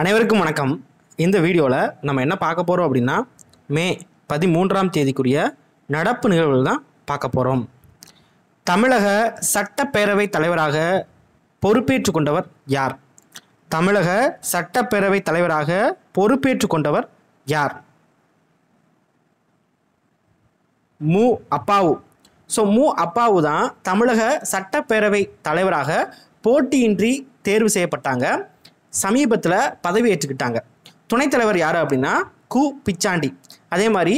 அனைவருக்கும் வணக்கம் இந்த வீடியோவில் நம்ம என்ன பார்க்க போகிறோம் அப்படின்னா மே பதிமூன்றாம் தேதிக்குரிய நடப்பு நிகழ்வுகள் தான் பார்க்க போகிறோம் தமிழக சட்டப்பேரவைத் தலைவராக பொறுப்பேற்று கொண்டவர் யார் தமிழக சட்டப்பேரவைத் தலைவராக பொறுப்பேற்று கொண்டவர் யார் மு அப்பாவு ஸோ மு அப்பாவு தான் தமிழக சட்டப்பேரவை தலைவராக போட்டியின்றி தேர்வு செய்யப்பட்டாங்க சமீபத்தில் பதவி ஏற்றுக்கிட்டாங்க துணைத் தலைவர் யார் அப்படின்னா கு பிச்சாண்டி அதே மாதிரி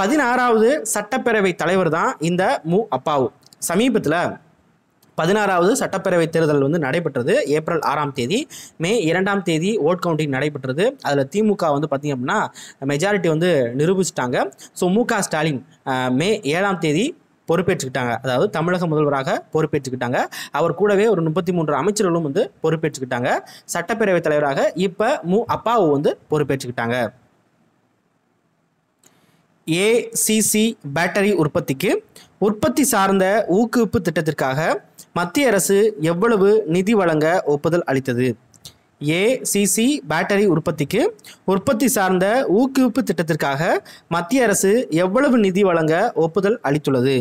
பதினாறாவது சட்டப்பேரவை தலைவர் தான் இந்த மு அப்பாவு சமீபத்தில் பதினாறாவது சட்டப்பேரவை தேர்தல் வந்து நடைபெற்றது ஏப்ரல் ஆறாம் தேதி மே இரண்டாம் தேதி ஓட் கவுண்டிங் நடைபெற்றது அதில் திமுக வந்து பார்த்திங்க அப்படின்னா மெஜாரிட்டி வந்து நிரூபிச்சிட்டாங்க ஸோ மு ஸ்டாலின் மே ஏழாம் தேதி பொறுப்பேற்றுக்கிட்டாங்க அதாவது தமிழக முதல்வராக பொறுப்பேற்றுக்கிட்டாங்க அவர் கூடவே ஒரு முப்பத்தி மூன்று அமைச்சர்களும் வந்து பொறுப்பேற்றுக்கிட்டாங்க சட்டப்பேரவைத் தலைவராக இப்போ மு அப்பாவு வந்து பொறுப்பேற்றுக்கிட்டாங்க ஏசிசி பேட்டரி உற்பத்திக்கு உற்பத்தி சார்ந்த ஊக்குவிப்பு திட்டத்திற்காக மத்திய அரசு எவ்வளவு நிதி வழங்க ஒப்புதல் அளித்தது ஏசிசி பேட்டரி உற்பத்திக்கு உற்பத்தி சார்ந்த ஊக்குவிப்பு திட்டத்திற்காக மத்திய அரசு எவ்வளவு நிதி வழங்க ஒப்புதல் அளித்துள்ளது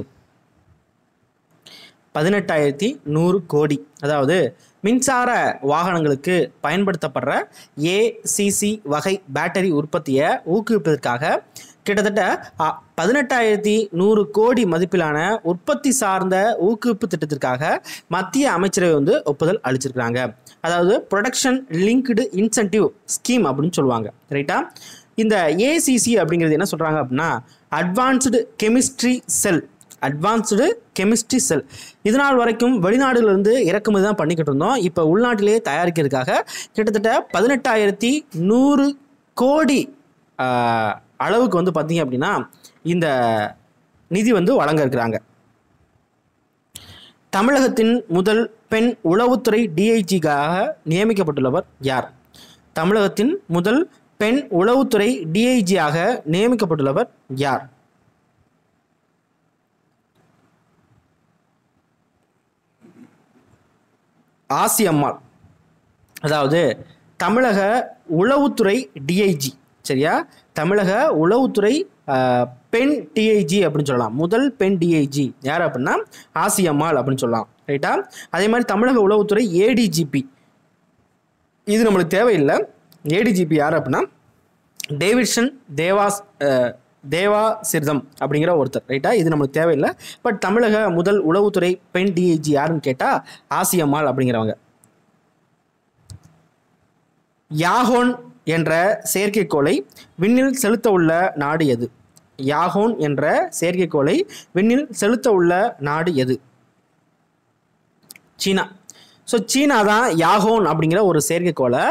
பதினெட்டாயிரத்தி நூறு கோடி அதாவது மின்சார வாகனங்களுக்கு பயன்படுத்தப்படுற ஏசிசி வகை பேட்டரி உற்பத்தியை ஊக்குவிப்பதற்காக கிட்டத்தட்ட பதினெட்டாயிரத்தி நூறு கோடி மதிப்பிலான உற்பத்தி சார்ந்த ஊக்குவிப்பு திட்டத்திற்காக மத்திய அமைச்சரவை வந்து ஒப்புதல் அளிச்சிருக்கிறாங்க அதாவது ப்ரொடக்ஷன் லிங்க்டு இன்சென்டிவ் ஸ்கீம் அப்படின்னு சொல்லுவாங்க ரைட்டா இந்த ஏசிசி அப்படிங்கிறது என்ன சொல்கிறாங்க அப்படின்னா advanced chemistry cell advanced chemistry cell இதனால் வரைக்கும் வெளிநாடுகளிலிருந்து இறக்குமதி தான் பண்ணிக்கிட்டு இருந்தோம் இப்போ உள்நாட்டிலேயே தயாரிக்கிறதுக்காக கிட்டத்தட்ட பதினெட்டாயிரத்தி நூறு கோடி அளவுக்கு வந்து பார்த்திங்க அப்படின்னா இந்த நிதி வந்து வழங்க இருக்கிறாங்க தமிழகத்தின் முதல் பெண் உளவுத்துறை டிஐஜிக்காக நியமிக்கப்பட்டுள்ளவர் யார் தமிழகத்தின் முதல் பெண் உளவுத்துறை டிஐஜியாக நியமிக்கப்பட்டுள்ளவர் யார் ஆசி அம்மாள் அதாவது தமிழக உளவுத்துறை டிஐஜி சரியா தமிழக உளவுத்துறை பெண் டிஐஜி அப்படின்னு சொல்லலாம் முதல் பெண் டிஐஜி யார் அப்படின்னா ஆசியம்மாள் அப்படின்னு சொல்லலாம் ரைட்டா அதே மாதிரி தமிழக உளவுத்துறை ஏடிஜிபி இது நம்மளுக்கு தேவையில்லை ஏடிஜிபி யார் அப்படின்னா டேவிட்சன் தேவாஸ் தேவா சிர்தம் அப்படிங்கிற ஒருத்தர் ரைட்டா இது நம்மளுக்கு தேவையில்லை பட் தமிழக முதல் உளவுத்துறை பெண் டிஐஜி யாருன்னு கேட்டால் ஆசியம்மாள் அப்படிங்கிறவங்க யாகோன் என்ற செயற்கைக்கோளை விண்ணில் செலுத்த உள்ள நாடு எது யாகோன் என்ற செயற்கைக்கோளை விண்ணில் செலுத்த உள்ள நாடு எது சீனா ஸோ சீனா தான் யாகோன் அப்படிங்கிற ஒரு செயற்கைக்கோளை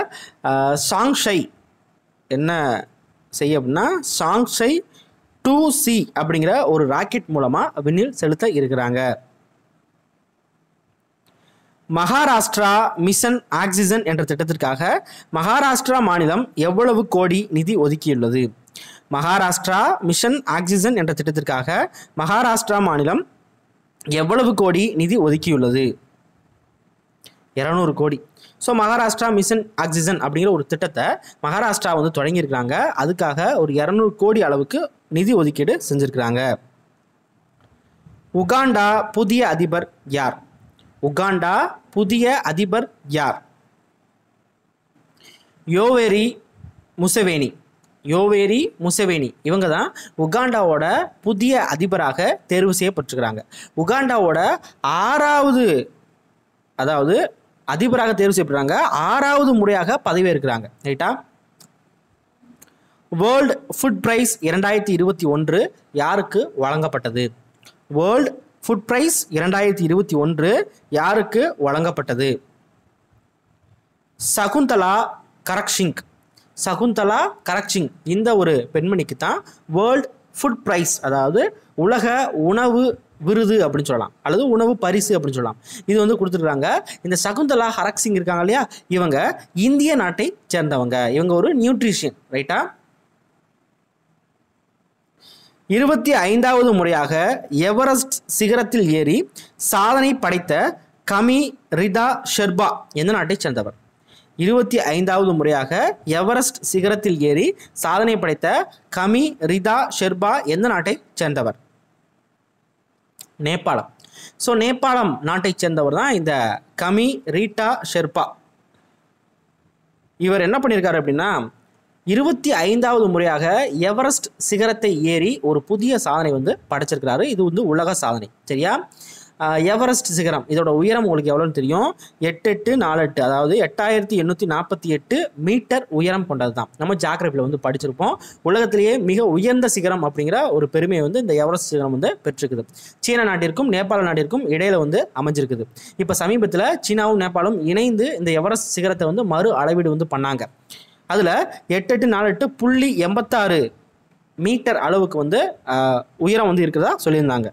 சாங்ஷை என்ன செய்ய அப்படின்னா சாங்ஷை டூ சி அப்படிங்கிற ஒரு ராக்கெட் மூலமாக விண்ணில் செலுத்த இருக்கிறாங்க மகாராஷ்டிரா மிஷன் ஆக்சிஜன் என்ற திட்டத்திற்காக மகாராஷ்டிரா மாநிலம் எவ்வளவு கோடி நிதி ஒதுக்கியுள்ளது மகாராஷ்டிரா மிஷன் ஆக்சிஜன் என்ற திட்டத்திற்காக மகாராஷ்டிரா மாநிலம் எவ்வளவு கோடி நிதி ஒதுக்கியுள்ளது இரநூறு கோடி ஸோ மகாராஷ்டிரா மிஷன் ஆக்சிஜன் அப்படிங்கிற ஒரு திட்டத்தை மகாராஷ்டிரா வந்து தொடங்கியிருக்கிறாங்க அதுக்காக ஒரு இரநூறு கோடி அளவுக்கு நிதி ஒதுக்கீடு செஞ்சுருக்கிறாங்க உகாண்டா புதிய அதிபர் யார் உகாண்டா புதிய அதிபர் யார் யோவேரி முசவேனி யோவேரி முசவேனி இவங்க தான் உகாண்டாவோட புதிய அதிபராக தேர்வு செய்யப்பட்டிருக்கிறாங்க உகாண்டாவோட ஆறாவது அதாவது அதிபராக தேர்வு செய்யப்படுறாங்க ஆறாவது முறையாக பதவியேற்கிறாங்க ரைட்டா வேர்ல்டு ஃபுட் ப்ரைஸ் இரண்டாயிரத்தி இருபத்தி ஒன்று யாருக்கு வழங்கப்பட்டது வேர்ல்டு ஃபுட் ப்ரைஸ் இரண்டாயிரத்தி இருபத்தி ஒன்று யாருக்கு வழங்கப்பட்டது சகுந்தலா கரக்ஷிங் சகுந்தலா கரக்ஷிங் இந்த ஒரு பெண்மணிக்கு தான் வேர்ல்ட் ஃபுட் ப்ரைஸ் அதாவது உலக உணவு விருது அப்படின்னு சொல்லலாம் அல்லது உணவு பரிசு அப்படின்னு சொல்லலாம் இது வந்து கொடுத்துருக்காங்க இந்த சகுந்தலா ஹரக் சிங் இருக்காங்க இல்லையா இவங்க இந்திய நாட்டை சேர்ந்தவங்க இவங்க ஒரு நியூட்ரிஷியன் ரைட்டா இருபத்தி ஐந்தாவது முறையாக எவரஸ்ட் சிகரத்தில் ஏறி சாதனை படைத்த கமி ரிதா ஷெர்பா எந்த நாட்டை சேர்ந்தவர் இருபத்தி ஐந்தாவது முறையாக எவரெஸ்ட் சிகரத்தில் ஏறி சாதனை படைத்த கமி ரிதா ஷெர்பா எந்த நாட்டை சேர்ந்தவர் நேபாளம் ஸோ நேபாளம் நாட்டை சேர்ந்தவர் தான் இந்த கமி ரீட்டா ஷெர்பா இவர் என்ன பண்ணியிருக்காரு அப்படின்னா இருபத்தி ஐந்தாவது முறையாக எவரெஸ்ட் சிகரத்தை ஏறி ஒரு புதிய சாதனை வந்து படைச்சிருக்கிறாரு இது வந்து உலக சாதனை சரியா எவரெஸ்ட் சிகரம் இதோட உயரம் உங்களுக்கு எவ்வளோன்னு தெரியும் எட்டு எட்டு நாலு எட்டு அதாவது எட்டாயிரத்தி எண்ணூற்றி நாற்பத்தி எட்டு மீட்டர் உயரம் கொண்டது தான் நம்ம ஜாகிரபியில் வந்து படிச்சிருப்போம் உலகத்திலேயே மிக உயர்ந்த சிகரம் அப்படிங்கிற ஒரு பெருமையை வந்து இந்த எவரெஸ்ட் சிகரம் வந்து பெற்றிருக்குது சீன நாட்டிற்கும் நேபாள நாட்டிற்கும் இடையில வந்து அமைஞ்சிருக்குது இப்போ சமீபத்தில் சீனாவும் நேபாளும் இணைந்து இந்த எவரெஸ்ட் சிகரத்தை வந்து மறு அளவீடு வந்து பண்ணாங்க அதில் எட்டு எட்டு நாலு எட்டு புள்ளி எண்பத்தாறு மீட்டர் அளவுக்கு வந்து உயரம் வந்து இருக்கிறதா சொல்லியிருந்தாங்க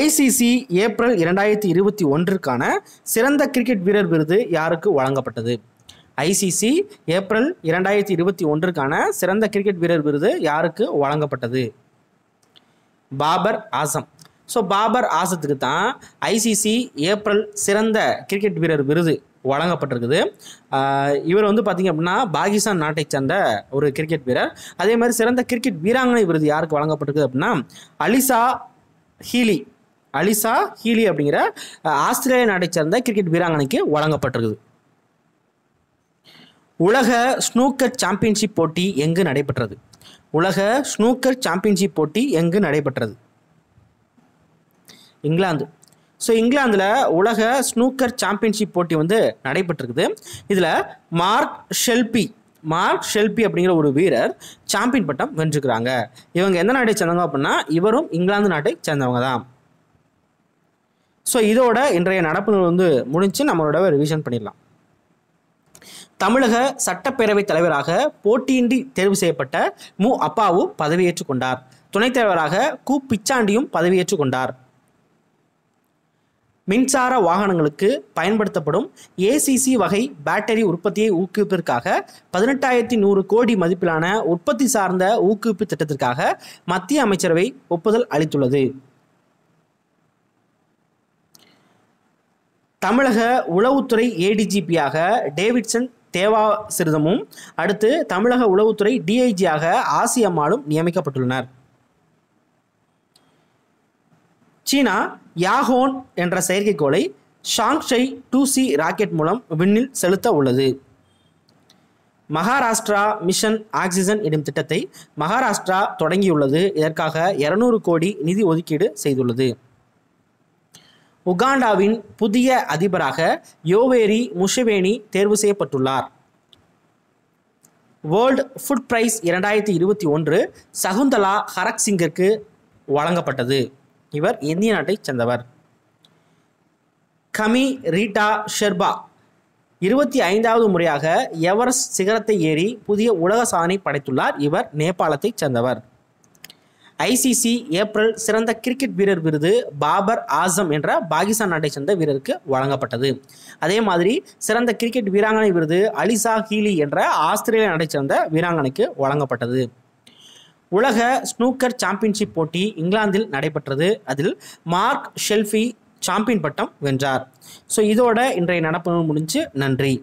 ஐசிசி ஏப்ரல் இரண்டாயிரத்தி இருபத்தி ஒன்றுக்கான சிறந்த கிரிக்கெட் வீரர் விருது யாருக்கு வழங்கப்பட்டது ஐசிசி ஏப்ரல் இரண்டாயிரத்தி இருபத்தி ஒன்றுக்கான சிறந்த கிரிக்கெட் வீரர் விருது யாருக்கு வழங்கப்பட்டது பாபர் ஆசம் ஸோ பாபர் ஆசத்துக்கு தான் ஐசிசி ஏப்ரல் சிறந்த கிரிக்கெட் வீரர் விருது வழங்கப்பட்டிருக்குது இவர் வந்து பார்த்திங்க அப்படின்னா பாகிஸ்தான் நாட்டை சேர்ந்த ஒரு கிரிக்கெட் வீரர் அதே மாதிரி சிறந்த கிரிக்கெட் வீராங்கனை விருது யாருக்கு வழங்கப்பட்டிருக்குது அப்படின்னா அலிசா ஹீலி அலிசா ஹீலி அப்படிங்கிற ஆஸ்திரேலிய நாட்டை சேர்ந்த கிரிக்கெட் வீராங்கனைக்கு வழங்கப்பட்டிருக்குது உலக ஸ்னூக்கர் சாம்பியன்ஷிப் போட்டி எங்கு நடைபெற்றது உலக ஸ்னூக்கர் சாம்பியன்ஷிப் போட்டி எங்கு நடைபெற்றது இங்கிலாந்து ஸோ இங்கிலாந்தில் உலக ஸ்னூக்கர் சாம்பியன்ஷிப் போட்டி வந்து நடைபெற்றிருக்குது இதில் மார்க் ஷெல்பி மார்க் ஷெல்பி அப்படிங்கிற ஒரு வீரர் சாம்பியன் பட்டம் வென்றுக்கிறாங்க இவங்க எந்த நாட்டை சேர்ந்தவங்க அப்படின்னா இவரும் இங்கிலாந்து நாட்டை சேர்ந்தவங்க தான் ஸோ இதோட இன்றைய நடப்புகள் வந்து முடிஞ்சு நம்மளோட ரிவிஷன் பண்ணிடலாம் தமிழக சட்டப்பேரவைத் தலைவராக போட்டியின்றி தேர்வு செய்யப்பட்ட மு அப்பாவு பதவியேற்றுக் கொண்டார் துணைத் தலைவராக கு பிச்சாண்டியும் பதவியேற்றுக் கொண்டார் மின்சார வாகனங்களுக்கு பயன்படுத்தப்படும் ஏசிசி வகை பேட்டரி உற்பத்தியை ஊக்குவிப்பதற்காக பதினெட்டாயிரத்தி நூறு கோடி மதிப்பிலான உற்பத்தி சார்ந்த ஊக்குவிப்பு திட்டத்திற்காக மத்திய அமைச்சரவை ஒப்புதல் அளித்துள்ளது தமிழக உளவுத்துறை ஏடிஜிபியாக டேவிட்சன் தேவா சிறிதமும் அடுத்து தமிழக உளவுத்துறை டிஐஜியாக ஆசியம்மாளும் நியமிக்கப்பட்டுள்ளனர் சீனா யாகோன் என்ற செயற்கைக்கோளை ஷாங்ஷை டூ சி ராக்கெட் மூலம் விண்ணில் செலுத்த உள்ளது மகாராஷ்டிரா மிஷன் ஆக்சிஜன் எனும் திட்டத்தை மகாராஷ்டிரா தொடங்கியுள்ளது இதற்காக இருநூறு கோடி நிதி ஒதுக்கீடு செய்துள்ளது உகாண்டாவின் புதிய அதிபராக யோவேரி முஷவேனி தேர்வு செய்யப்பட்டுள்ளார் வேர்ல்டு ஃபுட் பிரைஸ் இரண்டாயிரத்தி இருபத்தி ஒன்று சகுந்தலா ஹரக் சிங்கிற்கு வழங்கப்பட்டது இவர் இந்திய நாட்டைச் சேர்ந்தவர் கமி ரீட்டா ஷெர்பா இருபத்தி ஐந்தாவது முறையாக எவரஸ்ட் சிகரத்தை ஏறி புதிய உலக சாதனை படைத்துள்ளார் இவர் நேபாளத்தைச் சேர்ந்தவர் ஐசிசி ஏப்ரல் சிறந்த கிரிக்கெட் வீரர் விருது பாபர் ஆசம் என்ற பாகிஸ்தான் நாட்டை சேர்ந்த வீரருக்கு வழங்கப்பட்டது அதே மாதிரி சிறந்த கிரிக்கெட் வீராங்கனை விருது அலிசா ஹீலி என்ற ஆஸ்திரேலிய நாட்டை சேர்ந்த வீராங்கனைக்கு வழங்கப்பட்டது உலக ஸ்னூக்கர் சாம்பியன்ஷிப் போட்டி இங்கிலாந்தில் நடைபெற்றது அதில் மார்க் ஷெல்ஃபி சாம்பியன் பட்டம் வென்றார் ஸோ இதோட இன்றைய நடப்பு முடிஞ்சு நன்றி